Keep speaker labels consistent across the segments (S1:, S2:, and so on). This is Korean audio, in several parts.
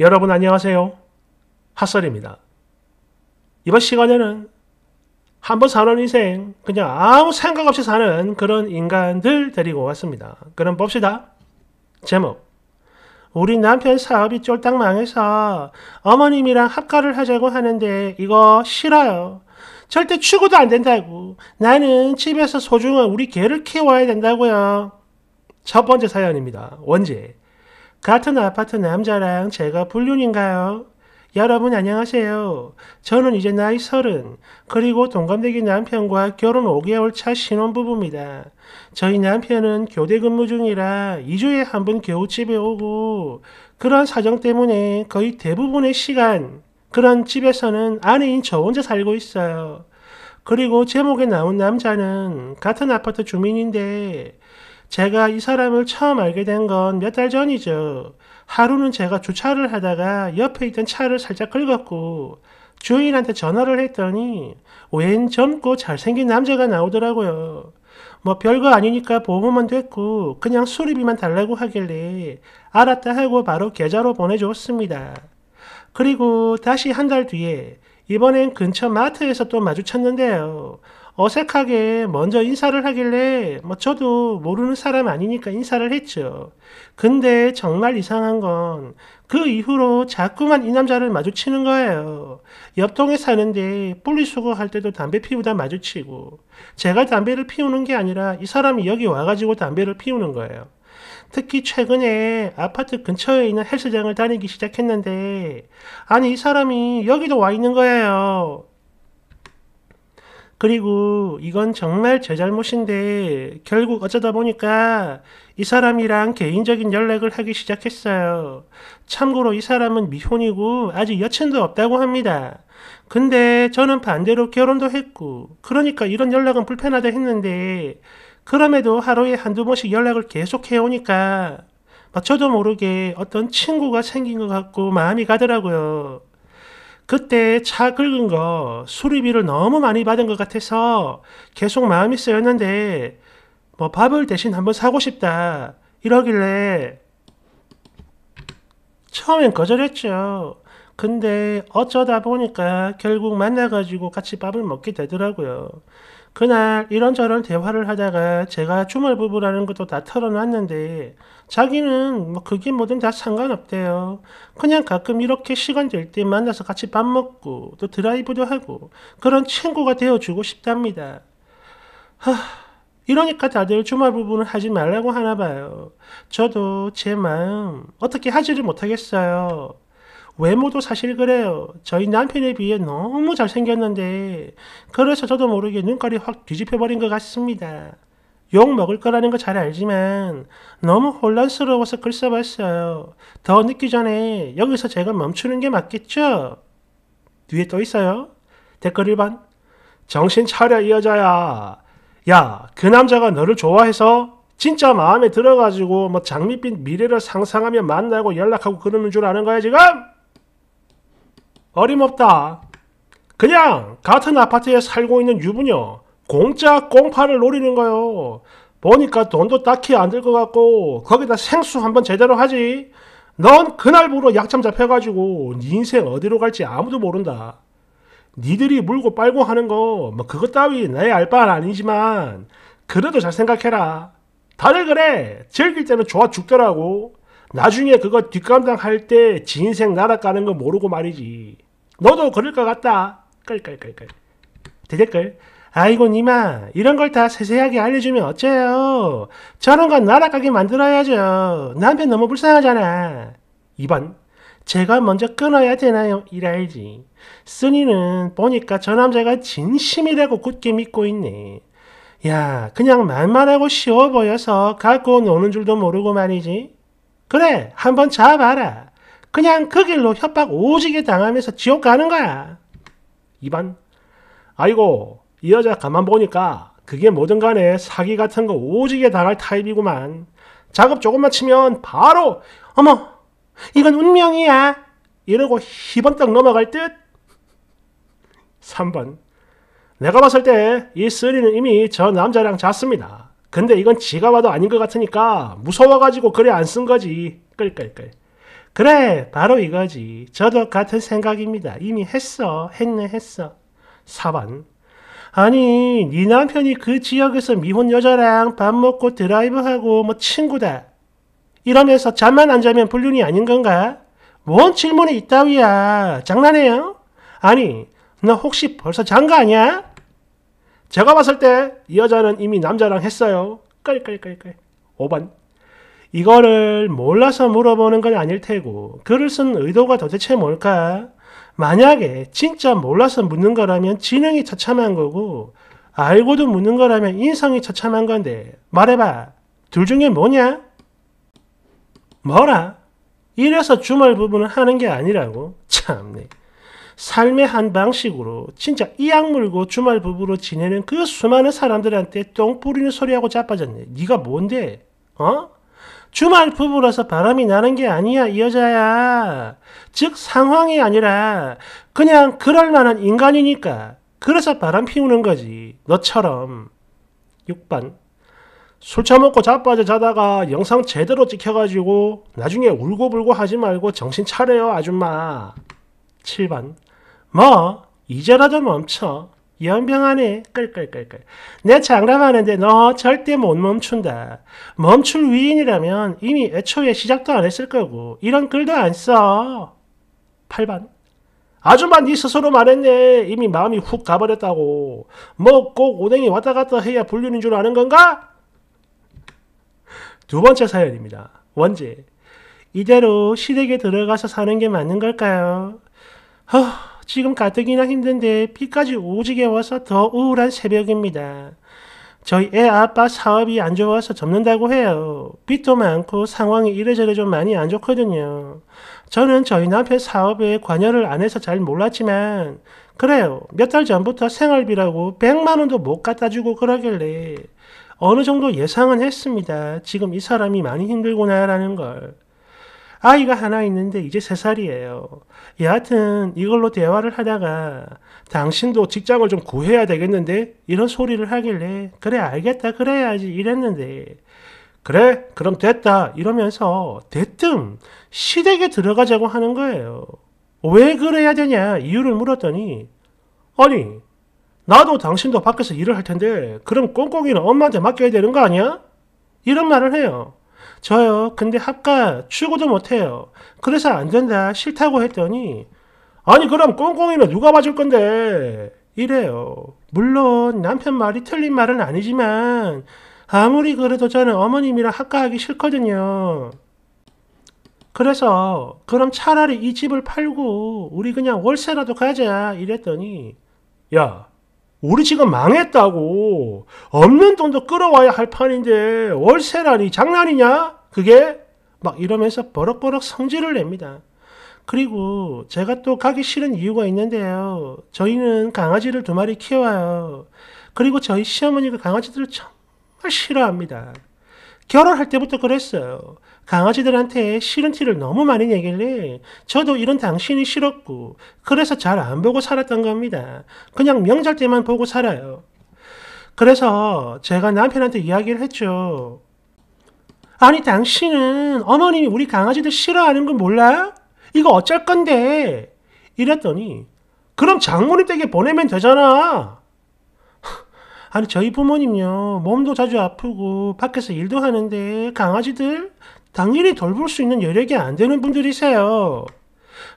S1: 여러분 안녕하세요. 핫설입니다. 이번 시간에는 한번 사는 인생 그냥 아무 생각 없이 사는 그런 인간들 데리고 왔습니다. 그럼 봅시다. 제목 우리 남편 사업이 쫄딱 망해서 어머님이랑 합가를 하자고 하는데 이거 싫어요. 절대 추구도 안 된다고. 나는 집에서 소중한 우리 개를 키워야 된다고요. 첫 번째 사연입니다. 원제. 같은 아파트 남자랑 제가 불륜인가요? 여러분 안녕하세요. 저는 이제 나이 서른 그리고 동갑내기 남편과 결혼 5개월 차 신혼부부입니다. 저희 남편은 교대 근무 중이라 2주에 한 번겨우집에 오고 그런 사정 때문에 거의 대부분의 시간 그런 집에서는 아내인 저 혼자 살고 있어요. 그리고 제목에 나온 남자는 같은 아파트 주민인데 제가 이 사람을 처음 알게 된 건 몇 달 전이죠. 하루는 제가 주차를 하다가 옆에 있던 차를 살짝 긁었고 주인한테 전화를 했더니 웬 젊고 잘생긴 남자가 나오더라고요. 뭐 별거 아니니까 보험은 됐고 그냥 수리비만 달라고 하길래 알았다 하고 바로 계좌로 보내줬습니다. 그리고 다시 한 달 뒤에 이번엔 근처 마트에서 또 마주쳤는데요. 어색하게 먼저 인사를 하길래 뭐 저도 모르는 사람 아니니까 인사를 했죠. 근데 정말 이상한 건 그 이후로 자꾸만 이 남자를 마주치는 거예요. 옆동에 사는데 분리수거할 때도 담배 피우다 마주치고 제가 담배를 피우는 게 아니라 이 사람이 여기 와가지고 담배를 피우는 거예요. 특히 최근에 아파트 근처에 있는 헬스장을 다니기 시작했는데 아니 이 사람이 여기도 와 있는 거예요. 그리고 이건 정말 제 잘못인데 결국 어쩌다 보니까 이 사람이랑 개인적인 연락을 하기 시작했어요. 참고로 이 사람은 미혼이고 아직 여친도 없다고 합니다. 근데 저는 반대로 결혼도 했고 그러니까 이런 연락은 불편하다 했는데 그럼에도 하루에 한두 번씩 연락을 계속 해오니까 뭐 저도 모르게 어떤 친구가 생긴 것 같고 마음이 가더라고요. 그때 차 긁은 거 수리비를 너무 많이 받은 것 같아서 계속 마음이 쓰였는데 뭐 밥을 대신 한번 사고 싶다 이러길래 처음엔 거절했죠. 근데 어쩌다 보니까 결국 만나가지고 같이 밥을 먹게 되더라고요. 그날 이런저런 대화를 하다가 제가 주말부부라는 것도 다 털어놨는데 자기는 뭐 그게 뭐든 다 상관없대요. 그냥 가끔 이렇게 시간 될 때 만나서 같이 밥 먹고 또 드라이브도 하고 그런 친구가 되어주고 싶답니다. 하... 이러니까 다들 주말 부부는 하지 말라고 하나 봐요. 저도 제 마음 어떻게 하지를 못하겠어요. 외모도 사실 그래요. 저희 남편에 비해 너무 잘생겼는데 그래서 저도 모르게 눈깔이 확 뒤집혀버린 것 같습니다. 욕 먹을 거라는 거 잘 알지만 너무 혼란스러워서 글 써봤어요. 더 늦기 전에 여기서 제가 멈추는 게 맞겠죠? 뒤에 또 있어요. 댓글 1번 정신 차려 이 여자야. 야 그 남자가 너를 좋아해서 진짜 마음에 들어가지고 뭐 장밋빛 미래를 상상하며 만나고 연락하고 그러는 줄 아는 거야 지금? 어림없다. 그냥 같은 아파트에 살고 있는 유부녀 공짜 꽁파를 노리는 거요. 보니까 돈도 딱히 안 들 것 같고 거기다 생수 한번 제대로 하지. 넌 그날부로 약참 잡혀가지고 네 인생 어디로 갈지 아무도 모른다. 니들이 물고 빨고 하는 거 뭐 그것 따위 나의 알바는 아니지만 그래도 잘 생각해라. 다들 그래. 즐길 때는 좋아 죽더라고. 네. 나중에 그거 뒷감당할 때진생 날아가는 거 모르고 말이지. 너도 그럴 것 같다. 끌끌끌끌. 대댓글. 아이고 니마 이런 걸 다 세세하게 알려주면 어째요. 저런 건 날아가게 만들어야죠. 남편 너무 불쌍하잖아. 2번. 제가 먼저 끊어야 되나요? 이라야지. 쓰니는 보니까 저 남자가 진심이라고 굳게 믿고 있네. 야, 그냥 만만하고 쉬워 보여서 갖고 노는 줄도 모르고 말이지. 그래, 한번 잡아라. 그냥 그 길로 협박 오지게 당하면서 지옥 가는 거야. 2번. 아이고, 이 여자 가만 보니까 그게 뭐든 간에 사기 같은 거 오지게 당할 타입이구만. 작업 조금만 치면 바로, 어머, 이건 운명이야. 이러고 희번떡 넘어갈 듯. 3번. 내가 봤을 때 이 쓰리는 이미 저 남자랑 잤습니다. 근데 이건 지가 봐도 아닌 것 같으니까 무서워가지고 글래안 쓴 거지. 끌끌끌. 그래 바로 이거지. 저도 같은 생각입니다. 이미 했어. 했네 했어. 4번. 아니 네 남편이 그 지역에서 미혼 여자랑 밥 먹고 드라이브하고 뭐 친구다. 이러면서 잠만 안 자면 불륜이 아닌 건가? 뭔 질문이 있다위야. 장난해요? 아니 너 혹시 벌써 잔 거 아니야? 제가 봤을 때 이 여자는 이미 남자랑 했어요. 깔깔깔깔. 5번. 이거를 몰라서 물어보는 건 아닐 테고 글을 쓴 의도가 도대체 뭘까? 만약에 진짜 몰라서 묻는 거라면 지능이 처참한 거고 알고도 묻는 거라면 인성이 처참한 건데 말해봐. 둘 중에 뭐냐? 뭐라? 이래서 주말 부분은 하는 게 아니라고? 참네. 삶의 한 방식으로 진짜 이 악물고 주말 부부로 지내는 그 수많은 사람들한테 똥 뿌리는 소리하고 자빠졌네. 네가 뭔데? 어? 주말 부부라서 바람이 나는 게 아니야, 이 여자야. 즉, 상황이 아니라 그냥 그럴 만한 인간이니까. 그래서 바람 피우는 거지. 너처럼. 6번. 술 처먹고 자빠져 자다가 영상 제대로 찍혀가지고 나중에 울고불고 하지 말고 정신 차려요, 아줌마. 7번. 뭐 이제라도 멈춰. 연병하네. 끌끌끌끌. 내 장담하는데 너 절대 못 멈춘다. 멈출 위인이라면 이미 애초에 시작도 안 했을 거고 이런 글도 안 써. 8반. 아줌마 네 스스로 말했네. 이미 마음이 훅 가버렸다고. 뭐 꼭 오뎅이 왔다 갔다 해야 불리는 줄 아는 건가? 두 번째 사연입니다. 원제. 이대로 시댁에 들어가서 사는 게 맞는 걸까요? 허... 지금 가뜩이나 힘든데 비까지 오지게 와서 더 우울한 새벽입니다. 저희 애 아빠 사업이 안 좋아서 접는다고 해요. 빚도 많고 상황이 이래저래 좀 많이 안 좋거든요. 저는 저희 남편 사업에 관여를 안 해서 잘 몰랐지만 그래요. 몇 달 전부터 생활비라고 100만 원도 못 갖다 주고 그러길래 어느 정도 예상은 했습니다. 지금 이 사람이 많이 힘들구나라는 걸. 아이가 하나 있는데 이제 세살이에요 여하튼 이걸로 대화를 하다가 당신도 직장을 좀 구해야 되겠는데 이런 소리를 하길래 그래 알겠다 그래야지 이랬는데 그래 그럼 됐다 이러면서 대뜸 시댁에 들어가자고 하는 거예요. 왜 그래야 되냐 이유를 물었더니 아니 나도 당신도 밖에서 일을 할 텐데 그럼 꽁꽁이는 엄마한테 맡겨야 되는 거 아니야? 이런 말을 해요. 저요. 근데 학과 출고도 못해요. 그래서 안 된다. 싫다고 했더니 아니 그럼 꽁꽁이는 누가 봐줄 건데 이래요. 물론 남편 말이 틀린 말은 아니지만 아무리 그래도 저는 어머님이랑 학과 하기 싫거든요. 그래서 그럼 차라리 이 집을 팔고 우리 그냥 월세라도 가자 이랬더니 야 우리 지금 망했다고 없는 돈도 끌어와야 할 판인데 월세라니 장난이냐? 그게 막 이러면서 버럭버럭 성질을 냅니다. 그리고 제가 또 가기 싫은 이유가 있는데요. 저희는 강아지를 두 마리 키워요. 그리고 저희 시어머니가 강아지들을 정말 싫어합니다. 결혼할 때부터 그랬어요. 강아지들한테 싫은 티를 너무 많이 내길래 저도 이런 당신이 싫었고 그래서 잘 안 보고 살았던 겁니다. 그냥 명절 때만 보고 살아요. 그래서 제가 남편한테 이야기를 했죠. 아니 당신은 어머님이 우리 강아지들 싫어하는 건 몰라요? 이거 어쩔 건데? 이랬더니 그럼 장모님 댁에 보내면 되잖아. 아니 저희 부모님요 몸도 자주 아프고 밖에서 일도 하는데 강아지들 당연히 돌볼 수 있는 여력이 안 되는 분들이세요.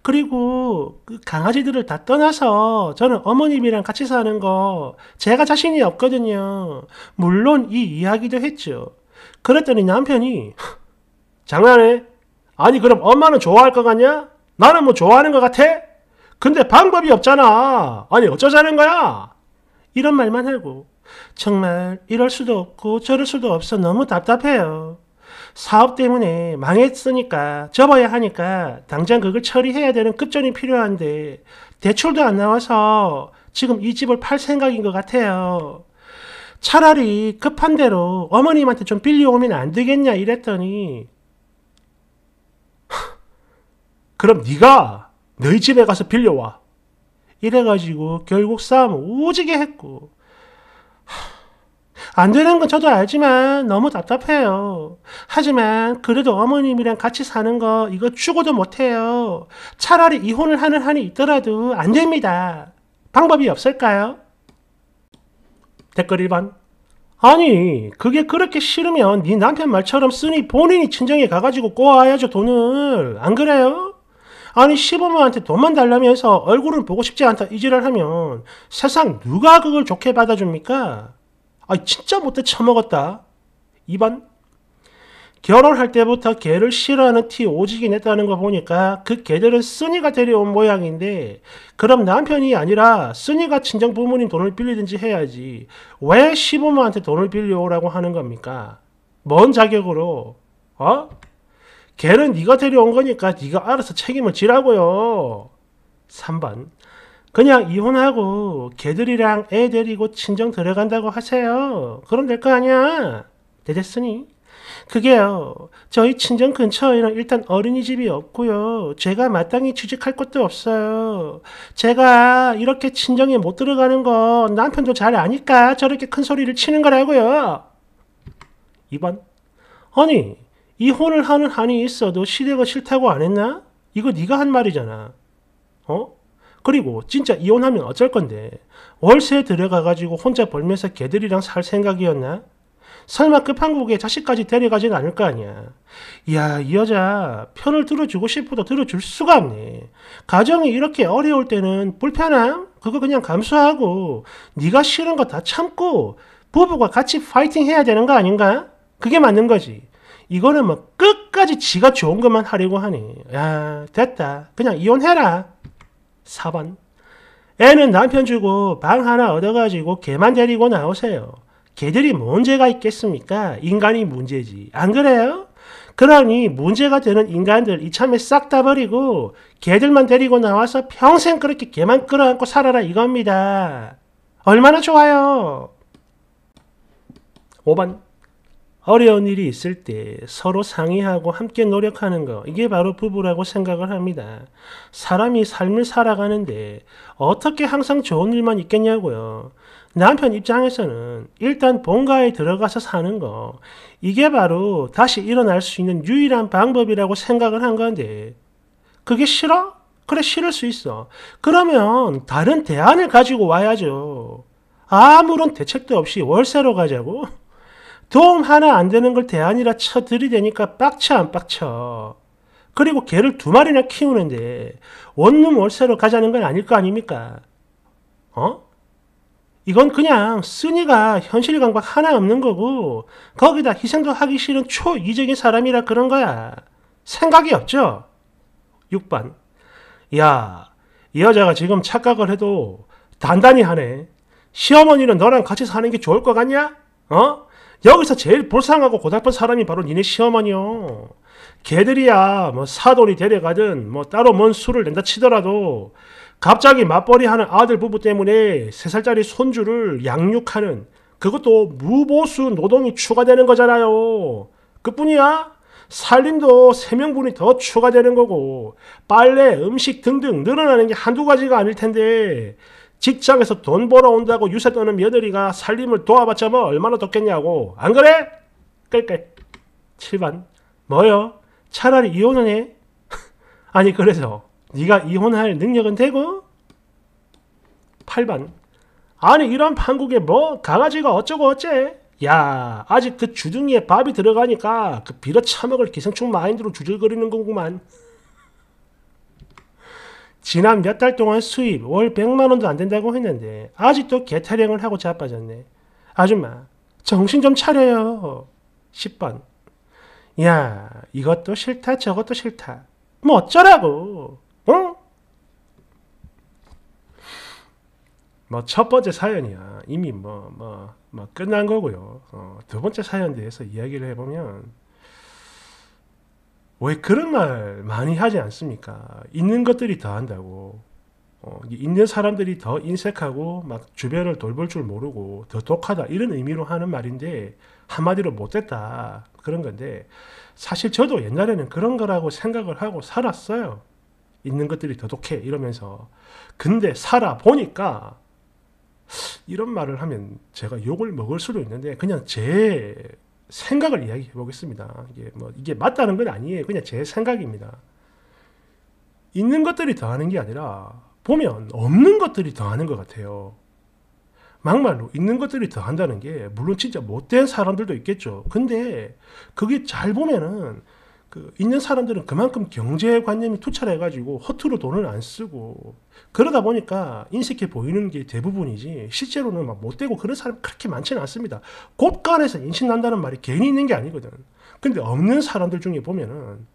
S1: 그리고 그 강아지들을 다 떠나서 저는 어머님이랑 같이 사는 거 제가 자신이 없거든요. 물론 이 이야기도 했죠. 그랬더니 남편이 장난해? 아니 그럼 엄마는 좋아할 것 같냐? 나는 뭐 좋아하는 것 같아? 근데 방법이 없잖아. 아니 어쩌자는 거야? 이런 말만 하고 정말 이럴 수도 없고 저럴 수도 없어 너무 답답해요. 사업 때문에 망했으니까 접어야 하니까 당장 그걸 처리해야 되는 급전이 필요한데 대출도 안 나와서 지금 이 집을 팔 생각인 것 같아요. 차라리 급한 대로 어머님한테 좀 빌려오면 안 되겠냐 이랬더니 그럼 네가 너희 집에 가서 빌려와 이래가지고 결국 싸움 오지게 했고 안 되는 건 저도 알지만 너무 답답해요. 하지만 그래도 어머님이랑 같이 사는 거 이거 추고도 못해요. 차라리 이혼을 하는 한이 있더라도 안 됩니다. 방법이 없을까요? 댓글 1번 아니 그게 그렇게 싫으면 네 남편 말처럼 쓰니 본인이 친정에 가가지고 꼬아야죠 돈을 안 그래요? 아니 시부모한테 돈만 달라면서 얼굴은 보고 싶지 않다 이 지랄하면 세상 누가 그걸 좋게 받아줍니까? 아, 진짜 못해 처먹었다. 2번. 결혼할 때부터 개를 싫어하는 티 오지게 냈다는 거 보니까 그 개들은 쓰니가 데려온 모양인데 그럼 남편이 아니라 쓰니가 친정 부모님 돈을 빌리든지 해야지 왜 시부모한테 돈을 빌려오라고 하는 겁니까? 뭔 자격으로? 어? 개는 네가 데려온 거니까 네가 알아서 책임을 지라고요. 3번 그냥 이혼하고 개들이랑 애 데리고 친정 들어간다고 하세요. 그럼 될 거 아니야. 되겠으니? 그게요. 저희 친정 근처에는 일단 어린이집이 없고요. 제가 마땅히 취직할 것도 없어요. 제가 이렇게 친정에 못 들어가는 거 남편도 잘 아니까 저렇게 큰 소리를 치는 거라고요. 2번. 아니, 이혼을 하는 한이 있어도 시댁가 싫다고 안 했나? 이거 네가 한 말이잖아. 어? 그리고 진짜 이혼하면 어쩔 건데 월세 들어가가지고 혼자 벌면서 개들이랑 살 생각이었나? 설마 급한국에 그 자식까지 데려가진 않을 거 아니야. 이야, 이 여자 편을 들어주고 싶어도 들어줄 수가 없네. 가정이 이렇게 어려울 때는 불편함? 그거 그냥 감수하고 네가 싫은 거 다 참고 부부가 같이 파이팅 해야 되는 거 아닌가? 그게 맞는 거지. 이거는 뭐 끝까지 지가 좋은 것만 하려고 하니. 야, 됐다. 그냥 이혼해라. 4번 애는 남편 주고 방 하나 얻어가지고 개만 데리고 나오세요. 개들이 문제가 있겠습니까? 인간이 문제지. 안 그래요? 그러니 문제가 되는 인간들 이참에 싹 다 버리고 개들만 데리고 나와서 평생 그렇게 개만 끌어안고 살아라 이겁니다. 얼마나 좋아요. 5번 어려운 일이 있을 때 서로 상의하고 함께 노력하는 거 이게 바로 부부라고 생각을 합니다. 사람이 삶을 살아가는데 어떻게 항상 좋은 일만 있겠냐고요. 남편 입장에서는 일단 본가에 들어가서 사는 거, 이게 바로 다시 일어날 수 있는 유일한 방법이라고 생각을 한 건데, 그게 싫어? 그래, 싫을 수 있어. 그러면 다른 대안을 가지고 와야죠. 아무런 대책도 없이 월세로 가자고? 도움 하나 안 되는 걸 대안이라 쳐들이대니까 빡쳐 안 빡쳐. 그리고 개를 두 마리나 키우는데 원룸 월세로 가자는 건 아닐 거 아닙니까? 어? 이건 그냥 쓰니가 현실 감각 하나 없는 거고 거기다 희생도 하기 싫은 초이적인 사람이라 그런 거야. 생각이 없죠? 6번 야, 이 여자가 지금 착각을 해도 단단히 하네. 시어머니는 너랑 같이 사는 게 좋을 것 같냐? 어? 여기서 제일 불쌍하고 고달픈 사람이 바로 니네 시어머니요. 걔들이야 뭐 사돈이 데려가든 뭐 따로 뭔 수를 낸다 치더라도 갑자기 맞벌이 하는 아들 부부 때문에 세살짜리 손주를 양육하는 그것도 무보수 노동이 추가되는 거잖아요. 그뿐이야? 살림도 세명분이더 추가되는 거고 빨래, 음식 등등 늘어나는 게 한두 가지가 아닐 텐데 직장에서 돈 벌어온다고 유세 떠는 며느리가 살림을 도와봤자 뭐 얼마나 덥겠냐고안 그래? 끌끌 7반 뭐요? 차라리 이혼을 해? 아니 그래서 네가 이혼할 능력은 되고? 8반 아니 이런 판국에 뭐 강아지가 어쩌고 어째? 야 아직 그 주둥이에 밥이 들어가니까 그 빌어 차먹을 기생충 마인드로 주절거리는 거구만 지난 몇 달 동안 수입 월 100만 원도 안 된다고 했는데 아직도 개타령을 하고 자빠졌네. 아줌마 정신 좀 차려요. 10번 야 이것도 싫다 저것도 싫다. 뭐 어쩌라고. 응? 어? 뭐첫 번째 사연이야. 이미 뭐 뭐뭐 뭐, 뭐 끝난 거고요. 어, 두 번째 사연 대해서 이야기를 해보면 왜 그런 말 많이 하지 않습니까? 있는 것들이 더 한다고. 어, 있는 사람들이 더 인색하고 막 주변을 돌볼 줄 모르고 더 독하다 이런 의미로 하는 말인데 한마디로 못됐다 그런 건데 사실 저도 옛날에는 그런 거라고 생각을 하고 살았어요. 있는 것들이 더 독해 이러면서 근데 살아보니까 이런 말을 하면 제가 욕을 먹을 수도 있는데 그냥 제 생각을 이야기해 보겠습니다. 이게 뭐 이게 맞다는 건 아니에요. 그냥 제 생각입니다. 있는 것들이 더하는 게 아니라 보면 없는 것들이 더하는 것 같아요. 막말로 있는 것들이 더한다는 게 물론 진짜 못된 사람들도 있겠죠. 근데 그게 잘 보면은 그 있는 사람들은 그만큼 경제관념이 투철해가지고 허투루 돈을 안 쓰고 그러다 보니까 인색해 보이는 게 대부분이지 실제로는 막 못되고 그런 사람 그렇게 많지는 않습니다. 곳간에서 인신난다는 말이 괜히 있는 게 아니거든. 근데 없는 사람들 중에 보면은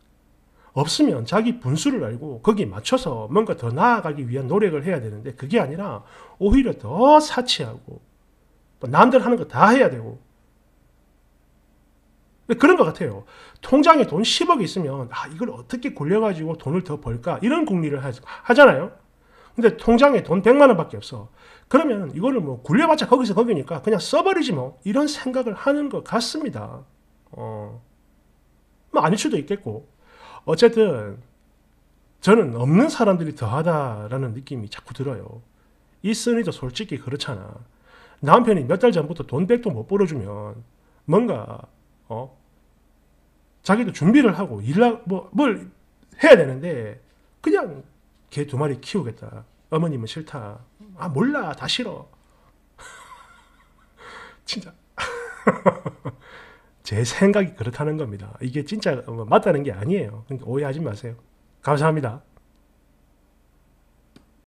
S1: 없으면 자기 분수를 알고 거기에 맞춰서 뭔가 더 나아가기 위한 노력을 해야 되는데 그게 아니라 오히려 더 사치하고 남들 하는 거 다 해야 되고 네, 그런 것 같아요. 통장에 돈 10억이 있으면 아 이걸 어떻게 굴려가지고 돈을 더 벌까 이런 궁리를 하, 잖아요 근데 통장에 돈 100만 원밖에 없어. 그러면 이거를 뭐 굴려봤자 거기서 거기니까 그냥 써버리지 뭐 이런 생각을 하는 것 같습니다. 어, 뭐 아닐 수도 있겠고 어쨌든 저는 없는 사람들이 더하다라는 느낌이 자꾸 들어요. 있으니도 솔직히 그렇잖아. 남편이 몇 달 전부터 돈 100도 못 벌어주면 뭔가 어? 자기도 준비를 하고 일라 뭐뭘 해야 되는데 그냥 개 두 마리 키우겠다. 어머님은 싫다. 아 몰라 다 싫어. 진짜 제 생각이 그렇다는 겁니다. 이게 진짜 뭐 맞다는 게 아니에요. 그러니까 오해하지 마세요. 감사합니다.